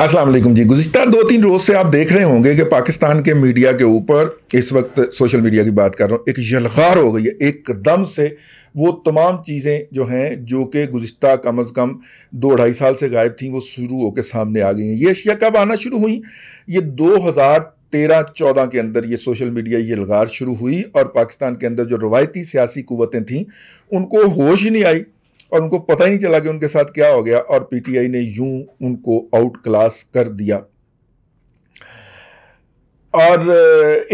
असलम जी गुज्त दो तीन रोज़ से आप देख रहे होंगे कि पाकिस्तान के मीडिया के ऊपर इस वक्त सोशल मीडिया की बात कर रहा हूँ एक यलगार हो गई है एकदम से वो तमाम चीज़ें जो हैं जो कि गुज्त कम अज़ कम दो ढाई साल से गायब थी वो शुरू होकर सामने आ गई हैं ये अशिया कब आना शुरू हुई ये दो हज़ार तेरह चौदह के अंदर ये सोशल मीडिया ये लगार शुरू हुई और पाकिस्तान के अंदर जो रवायती सियासी क़वतें थीं उनको होश ही नहीं आई और उनको पता ही नहीं चला कि उनके साथ क्या हो गया और पीटीआई ने यूं उनको आउट क्लास कर दिया और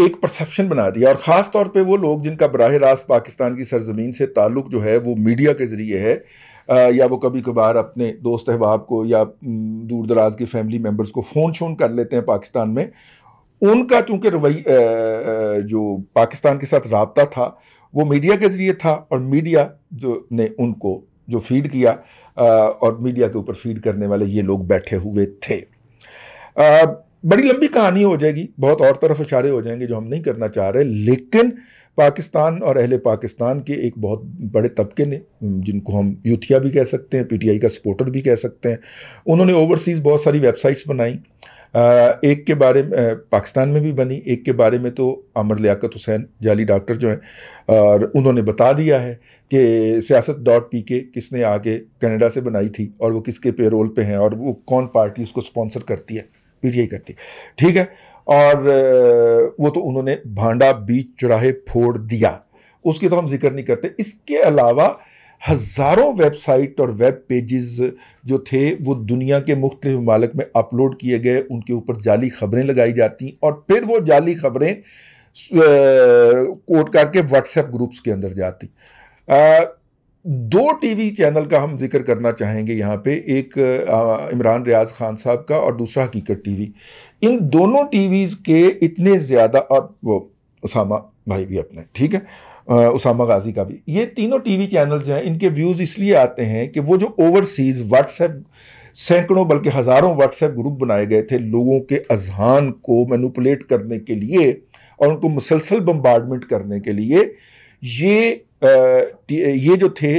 एक परसेप्शन बना दिया और ख़ास तौर पे वो लोग जिनका बरह रास्त पाकिस्तान की सरजमीन से ताल्लुक़ जो है वो मीडिया के ज़रिए है या वो कभी कभार अपने दोस्त अहबाब को या दूर दराज के फैमिली मेम्बर्स को फ़ोन शोन कर लेते हैं पाकिस्तान में उनका चूँकि रवै जो पाकिस्तान के साथ रबता था वो मीडिया के ज़रिए था और मीडिया जो ने उनको जो फीड किया और मीडिया के ऊपर फीड करने वाले ये लोग बैठे हुए थे बड़ी लंबी कहानी हो जाएगी बहुत और तरफ इशारे हो जाएंगे जो हम नहीं करना चाह रहे लेकिन पाकिस्तान और अहल पाकिस्तान के एक बहुत बड़े तबके ने जिनको हम यूथिया भी कह सकते हैं पीटीआई का सपोर्टर भी कह सकते हैं उन्होंने ओवरसीज़ बहुत सारी वेबसाइट्स बनाई एक के बारे में पाकिस्तान में भी बनी एक के बारे में तो आमर लियाकत हुसैन जाली डॉक्टर जो हैं और उन्होंने बता दिया है कि सियासत डॉट पी के किसने आगे कनाडा से बनाई थी और वो किसके पेरोल पे हैं और वो कौन पार्टी उसको स्पॉन्सर करती है पीटीआई करती ठीक है और वो तो उन्होंने भांडा बीच चौराहे फोड़ दिया उसकी तो हम जिक्र नहीं करते इसके अलावा हज़ारों वेबसाइट और वेब पेजेस जो थे वो दुनिया के मुख्त ममालक में अपलोड किए गए उनके ऊपर जाली खबरें लगाई जाती और फिर वो जाली खबरें कोट करके व्हाट्सएप ग्रुप्स के अंदर जाती दो टीवी चैनल का हम जिक्र करना चाहेंगे यहाँ पे एक इमरान रियाज खान साहब का और दूसरा हकीकत टीवी इन दोनों टीवीज़ के इतने ज़्यादा और वो उसामा भाई भी अपने ठीक है उसामा गाजी का भी ये तीनों टीवी चैनल्स हैं इनके व्यूज़ इसलिए आते हैं कि वो जो ओवरसीज़ व्हाट्सएप सैकड़ों बल्कि हज़ारों व्हाट्सएप ग्रुप बनाए गए थे लोगों के अजहान को मैनुपलेट करने के लिए और उनको मुसलसल बम्बार्डमेंट करने के लिए ये ये जो थे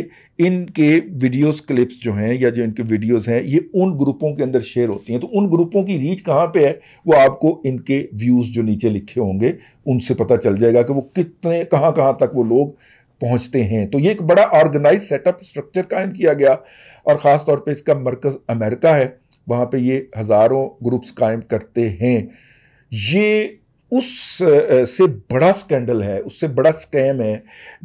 इनके वीडियोस क्लिप्स जो हैं या जो इनके वीडियोस हैं ये उन ग्रुपों के अंदर शेयर होती हैं तो उन ग्रुपों की रीच कहाँ पे है वो आपको इनके व्यूज़ जो नीचे लिखे होंगे उनसे पता चल जाएगा कि वो कितने कहाँ कहाँ तक वो लोग पहुँचते हैं तो ये एक बड़ा ऑर्गेनाइज सेटअप स्ट्रक्चर कायम किया गया और ख़ास तौर पर इसका मरकज़ अमेरिका है वहाँ पर ये हज़ारों ग्रुप्स कायम करते हैं ये उस से बड़ा स्कैंडल है उससे बड़ा स्कैम है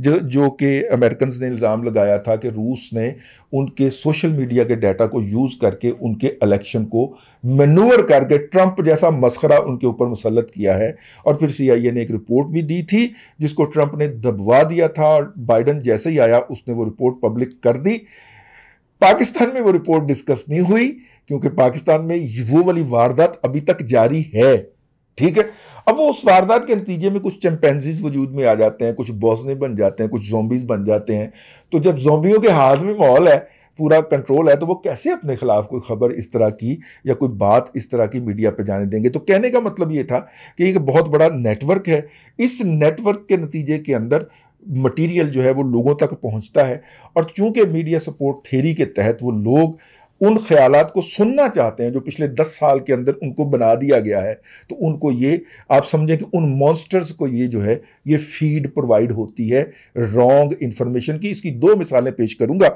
जो जो कि अमेरिकन ने इल्ज़ाम लगाया था कि रूस ने उनके सोशल मीडिया के डाटा को यूज़ करके उनके इलेक्शन को मनूवर करके ट्रंप जैसा मसखरा उनके ऊपर मुसलत किया है और फिर सीआईए ने एक रिपोर्ट भी दी थी जिसको ट्रंप ने दबवा दिया था और बाइडन जैसे ही आया उसने वो रिपोर्ट पब्लिक कर दी पाकिस्तान में वो रिपोर्ट डिस्कस नहीं हुई क्योंकि पाकिस्तान में वो वाली वारदात अभी तक जारी है ठीक है अब वो उस वारदात के नतीजे में कुछ चैम्पेंजीज वजूद में आ जाते हैं कुछ बॉसने बन जाते हैं कुछ जोम्बीज बन जाते हैं तो जब जोम्बियों के हाथ में माहौल है पूरा कंट्रोल है तो वो कैसे अपने खिलाफ कोई खबर इस तरह की या कोई बात इस तरह की मीडिया पर जाने देंगे तो कहने का मतलब ये था कि एक बहुत बड़ा नेटवर्क है इस नेटवर्क के नतीजे के अंदर मटेरियल जो है वो लोगों तक पहुंचता है और चूंकि मीडिया सपोर्ट थेरी के तहत वो लोग उन ख्याल को सुनना चाहते हैं जो पिछले दस साल के अंदर उनको बना दिया गया है तो उनको ये आप समझें कि उन मॉन्स्टर्स को ये जो है ये फीड प्रोवाइड होती है रॉन्ग इन्फॉर्मेशन की इसकी दो मिसालें पेश करूँगा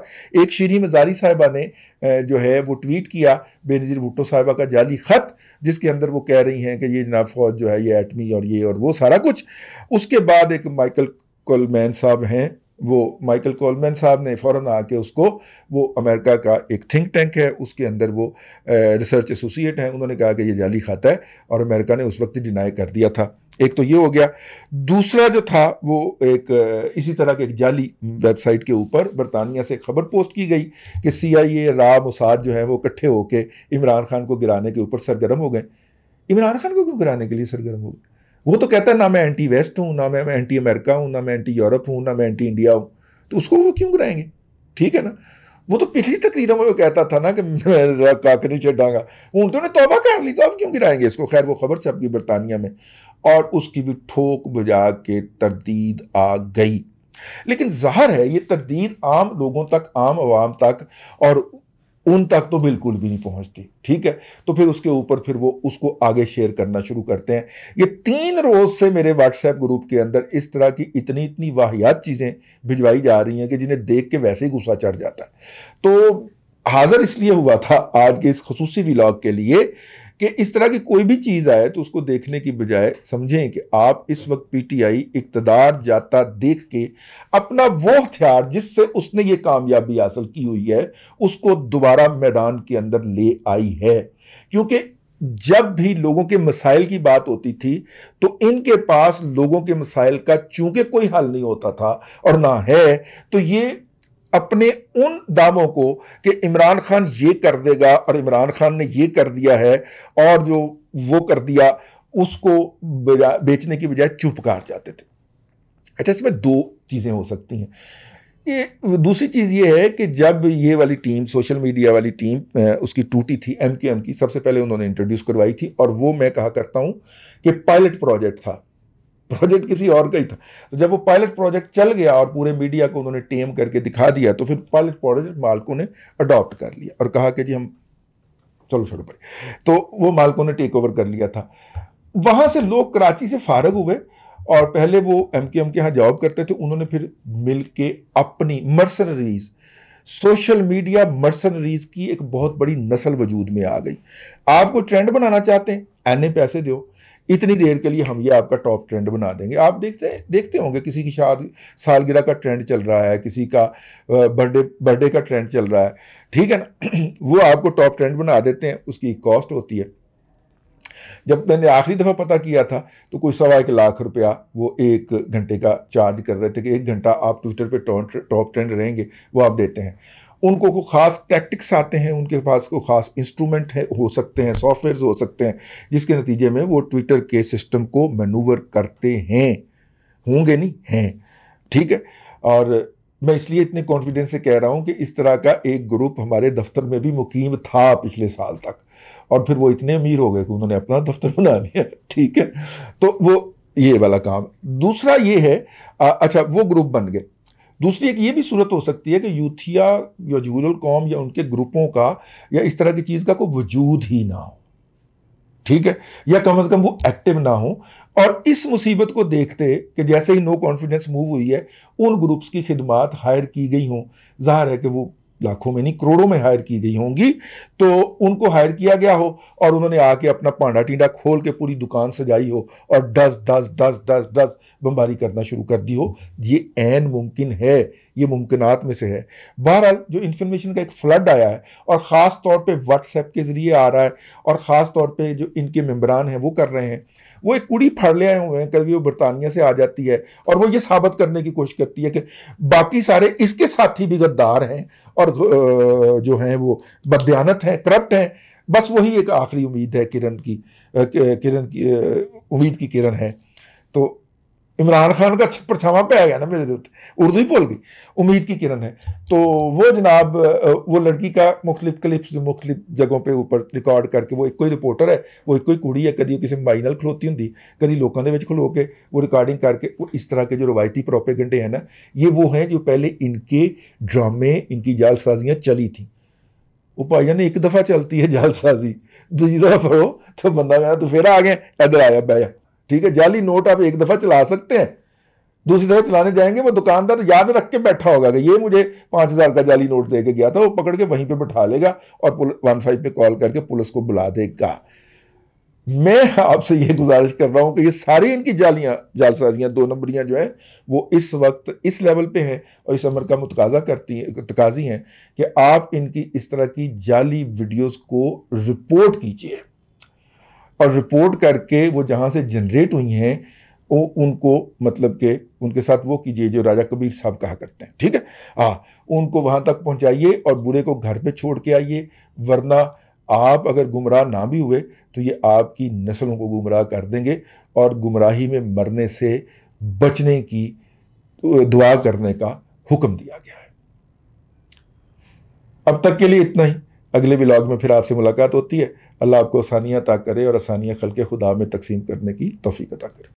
एक श्री मजारी साहिबा ने जो है वो ट्वीट किया बेनज़ीर भुट्टो साहिबा का जाली ख़त जिसके अंदर वो कह रही हैं कि ये जनाब फौज जो है ये एटमी और ये और वो सारा कुछ उसके बाद एक माइकल कोलमैन साहब हैं वो माइकल कोलमैन साहब ने फ़ौर आके उसको वो अमेरिका का एक थिंक टैंक है उसके अंदर वो रिसर्च एसोसिएट हैं उन्होंने कहा कि ये जाली खाता है और अमेरिका ने उस वक्त ही डिनाई कर दिया था एक तो ये हो गया दूसरा जो था वो एक इसी तरह के एक जाली वेबसाइट के ऊपर बरतानिया से खबर पोस्ट की गई कि सी आई ए रा मुसाद जो हैं वो इकट्ठे होकर इमरान खान को गिराने के ऊपर सरगर्म हो गए इमरान खान को क्यों गिराने के लिए सरगर्म हो गए वो तो कहता है ना मैं एंटी वेस्ट हूँ ना मैं एंटी अमेरिका हूँ ना मैं एंटी यूरोप हूँ ना मैं एंटी इंडिया हूँ तो उसको वो क्यों गिराएंगे ठीक है ना वो तो पिछली तकरीरों में वो कहता था ना कि मैं जरा काकरी चढ़ागा उन तो ने तोबा कर ली तो अब क्यों गिराएंगे इसको खैर वो खबर गई बरतानिया में और उसकी भी ठोक बुझा के तरदीद आ गई लेकिन जाहिर है ये तरदीद आम लोगों तक आम आवाम तक और उन तक तो बिल्कुल भी नहीं पहुंचती ठीक है तो फिर उसके ऊपर फिर वो उसको आगे शेयर करना शुरू करते हैं ये तीन रोज से मेरे व्हाट्सएप ग्रुप के अंदर इस तरह की इतनी इतनी वाहियात चीज़ें भिजवाई जा रही हैं कि जिन्हें देख के वैसे ही गुस्सा चढ़ जाता है तो हाजिर इसलिए हुआ था आज के इस खसूसी व्लाग के लिए कि इस तरह की कोई भी चीज़ आए तो उसको देखने की बजाय समझें कि आप इस वक्त पीटीआई इकतदार जाता देख के अपना वो हथियार जिससे उसने ये कामयाबी हासिल की हुई है उसको दोबारा मैदान के अंदर ले आई है क्योंकि जब भी लोगों के मसाइल की बात होती थी तो इनके पास लोगों के मसाइल का चूंकि कोई हल नहीं होता था और ना है तो ये अपने उन दावों को कि इमरान खान ये कर देगा और इमरान खान ने ये कर दिया है और जो वो कर दिया उसको बेचने की बजाय चुप कर जाते थे अच्छा इसमें दो चीज़ें हो सकती हैं ये दूसरी चीज़ ये है कि जब ये वाली टीम सोशल मीडिया वाली टीम उसकी टूटी थी एम एम की सबसे पहले उन्होंने इंट्रोड्यूस करवाई थी और वो मैं कहा करता हूँ कि पायलट प्रोजेक्ट था प्रोजेक्ट किसी और का ही था तो जब वो पायलट प्रोजेक्ट चल गया और पूरे मीडिया को उन्होंने टेम करके दिखा दिया तो फिर पायलट प्रोजेक्ट मालकों ने अडॉप्ट कर लिया और कहा कि जी हम चलो छोड़ो भाई तो वो मालकों ने टेक ओवर कर लिया था वहाँ से लोग कराची से फारग हुए और पहले वो एम के एम के यहाँ जॉब करते थे उन्होंने फिर मिल के अपनी मर्सनरीज सोशल मीडिया मर्सनरीज की एक बहुत बड़ी नस्ल वजूद में आ गई आपको ट्रेंड बनाना चाहते हैं एने पैसे दो इतनी देर के लिए हम ये आपका टॉप ट्रेंड बना देंगे आप देखते देखते होंगे किसी की शादी सालगिरह का ट्रेंड चल रहा है किसी का बर्थडे बर्थडे का ट्रेंड चल रहा है ठीक है ना वो आपको टॉप ट्रेंड बना देते हैं उसकी कॉस्ट होती है जब मैंने आखिरी दफ़ा पता किया था तो कोई सवा एक लाख रुपया वो एक घंटे का चार्ज कर रहे थे कि एक घंटा आप ट्विटर पर टॉप ट्रेंड रहेंगे वो आप देते हैं उनको को ख़ास टैक्टिक्स आते हैं उनके पास को ख़ास इंस्ट्रूमेंट है हो सकते हैं सॉफ्टवेयर हो सकते हैं जिसके नतीजे में वो ट्विटर के सिस्टम को मैनूवर करते हैं होंगे नहीं हैं ठीक है और मैं इसलिए इतने कॉन्फिडेंस से कह रहा हूँ कि इस तरह का एक ग्रुप हमारे दफ्तर में भी मुकीम था पिछले साल तक और फिर वो इतने अमीर हो गए कि उन्होंने अपना दफ्तर बना लिया ठीक है तो वो ये वाला काम दूसरा ये है आ, अच्छा वो ग्रुप बन गए दूसरी एक ये भी सूरत हो सकती है कि यूथिया यजूरल कौम या उनके ग्रुपों का या इस तरह की चीज़ का कोई वजूद ही ना हो ठीक है या कम से कम वो एक्टिव ना हो और इस मुसीबत को देखते कि जैसे ही नो कॉन्फिडेंस मूव हुई है उन ग्रुप्स की खिदमत हायर की गई हों जाहिर है कि वो लाखों में नहीं करोड़ों में हायर की गई होंगी तो उनको हायर किया गया हो और उन्होंने आके अपना पांडा टीडा खोल के पूरी दुकान सजाई हो और दस दस दस दस दस बमबारी करना शुरू कर दी हो ये एन मुमकिन है ये मुमकिनात में से है बहरहाल जो इन्फॉर्मेशन का एक फ्लड आया है और ख़ास तौर पे व्हाट्सएप के ज़रिए आ रहा है और ख़ास तौर पे जो इनके मेम्बरान हैं वो कर रहे हैं वो एक कुड़ी फड़ ले आए हुए हैं कभी वो बरतानिया से आ जाती है और वो ये साबित करने की कोशिश करती है कि बाकी सारे इसके साथी भी गद्दार हैं और जो हैं वो बदयानत हैं करप्ट हैं बस वही एक आखिरी उम्मीद है किरण की किरण की उम्मीद की किरण है तो इमरान खान का परछावा पे आ गया ना मेरे दोस्त उर्दू ही बोल गई उम्मीद की किरण है तो वो जनाब वो लड़की का मुख्तलिफ क्लिप्स मुख्तलिफ जगहों पर उपर रिकॉर्ड करके वो एको ही रिपोर्टर है वो एको ही कुड़ी है कभी किसी माई नाल खलोती होंगी कभी लोगों के खलो के वो रिकॉर्डिंग करके वो इस तरह के जो रवायती प्रोपेगेंडे हैं ना ये वो हैं जो पहले इनके ड्रामे इनकी जालसाजियाँ चली थी वो भाई ने एक दफ़ा चलती है जालसाजी दूसरी दफ़ा पढ़ो तो बंदा कहना तू फिर आ गया इधर आया बह ठीक है जाली नोट आप एक दफ़ा चला सकते हैं दूसरी दफ़ा चलाने जाएंगे वो दुकानदार याद रख के बैठा होगा कि ये मुझे पाँच हज़ार का जाली नोट दे के गया था वो पकड़ के वहीं पे बैठा लेगा और वन फाइव पे कॉल करके पुलिस को बुला देगा मैं आपसे ये गुजारिश कर रहा हूँ कि ये सारी इनकी जालियाँ जालसाजियाँ दो नंबरियाँ जो हैं वो इस वक्त इस लेवल पे हैं और इस अमर का मुतकाजा करती हैं तकाजी हैं कि आप इनकी इस तरह की जाली वीडियोस को रिपोर्ट कीजिए और रिपोर्ट करके वो जहाँ से जनरेट हुई हैं वो उनको मतलब के उनके साथ वो कीजिए जो राजा कबीर साहब कहा करते हैं ठीक है हाँ उनको वहाँ तक पहुँचाइए और बुरे को घर पे छोड़ के आइए वरना आप अगर गुमराह ना भी हुए तो ये आपकी नस्लों को गुमराह कर देंगे और गुमराही में मरने से बचने की दुआ करने का हुक्म दिया गया है अब तक के लिए इतना ही अगले व्लॉग में फिर आपसे मुलाकात होती है अल्लाह आपको आसानियाँ अता करे और आसानियाँ खल के खुदा में तकसीम करने की तोफ़ी अता करे